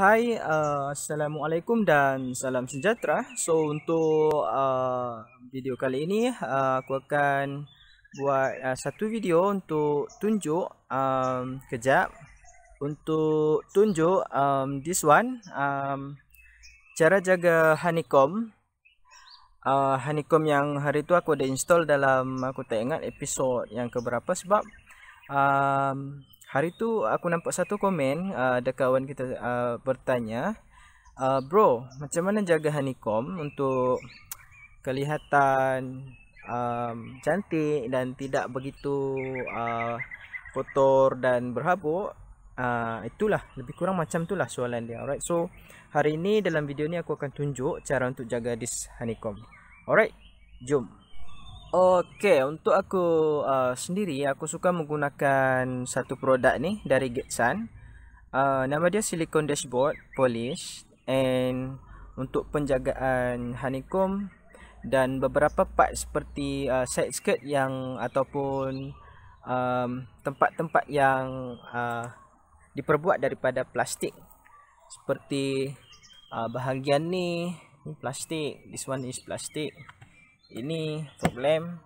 Hai, uh, Assalamualaikum dan salam sejahtera. So, untuk uh, video kali ini, uh, aku akan buat uh, satu video untuk tunjuk, um, kejap, untuk tunjuk um, this one, um, cara jaga honeycomb. Uh, honeycomb yang hari tu aku ada install dalam, aku tak ingat episode yang keberapa sebab um, Hari tu aku nampak satu komen uh, ada kawan kita uh, bertanya, uh, "Bro, macam mana jaga honeycomb untuk kelihatan um, cantik dan tidak begitu uh, kotor dan berhabuk?" Uh, itulah lebih kurang macam itulah soalan dia. Alright. So, hari ini dalam video ni aku akan tunjuk cara untuk jaga this honeycomb. Alright. Jom. Okey, untuk aku uh, sendiri aku suka menggunakan satu produk ni dari Getsan. Uh, nama dia silicone dashboard polish and untuk penjagaan honeycomb dan beberapa part seperti uh, side skirt yang ataupun um, tempat-tempat yang uh, diperbuat daripada plastik seperti uh, bahagian ni, ni plastik this one is plastik ini problem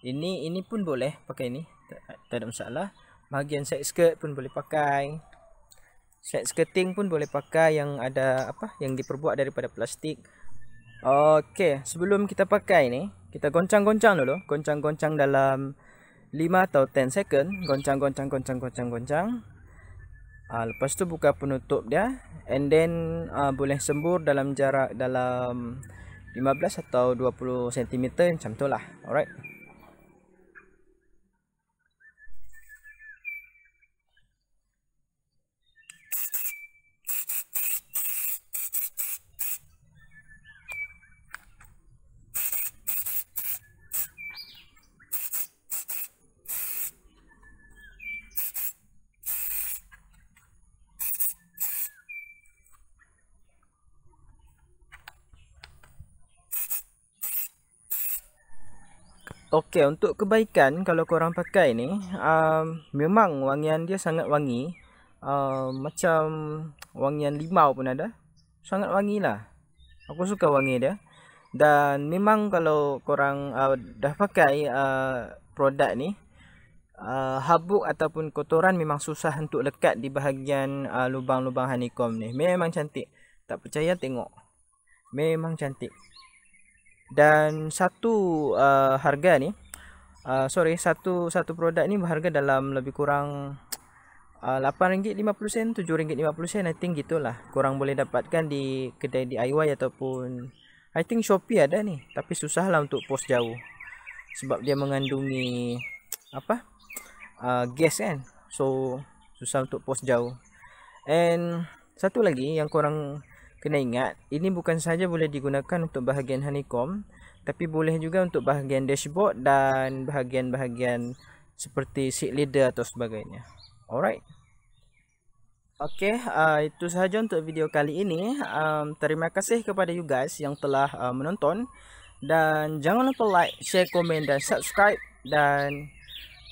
ini ini pun boleh pakai ini tak ada masalah bahagian set skirt pun boleh pakai set skirting pun boleh pakai yang ada apa yang diperbuat daripada plastik okey sebelum kita pakai ni kita goncang-goncang dulu goncang-goncang dalam 5 atau 10 second goncang-goncang goncang-goncang goncang uh, lepas tu buka penutup dia and then uh, boleh sembur dalam jarak dalam 15 atau 20 cm macam tu lah. Alright. Okey, untuk kebaikan kalau korang pakai ni, um, memang wangian dia sangat wangi. Um, macam wangian limau pun ada. Sangat wangi lah. Aku suka wangi dia. Dan memang kalau korang uh, dah pakai uh, produk ni, uh, habuk ataupun kotoran memang susah untuk lekat di bahagian lubang uh, lubang-lubang honeycomb ni. Memang cantik. Tak percaya tengok. Memang cantik dan satu uh, harga ni uh, sorry satu satu produk ni berharga dalam lebih kurang uh, RM8.50 RM7.50 I think gitulah kurang boleh dapatkan di kedai DIY ataupun I think Shopee ada ni tapi susahlah untuk post jauh sebab dia mengandungi apa uh, gas kan so susah untuk post jauh and satu lagi yang korang kena ingat ini bukan saja boleh digunakan untuk bahagian honeycomb tapi boleh juga untuk bahagian dashboard dan bahagian-bahagian seperti seat leader atau sebagainya alright ok uh, itu sahaja untuk video kali ini um, terima kasih kepada you guys yang telah uh, menonton dan jangan lupa like, share, komen dan subscribe dan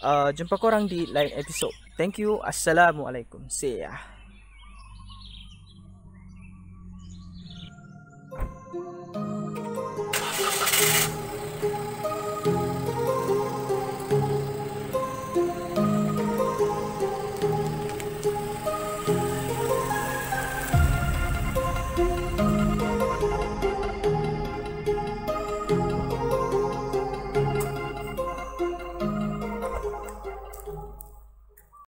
uh, jumpa korang di lain episod. thank you, assalamualaikum see ya Thank you.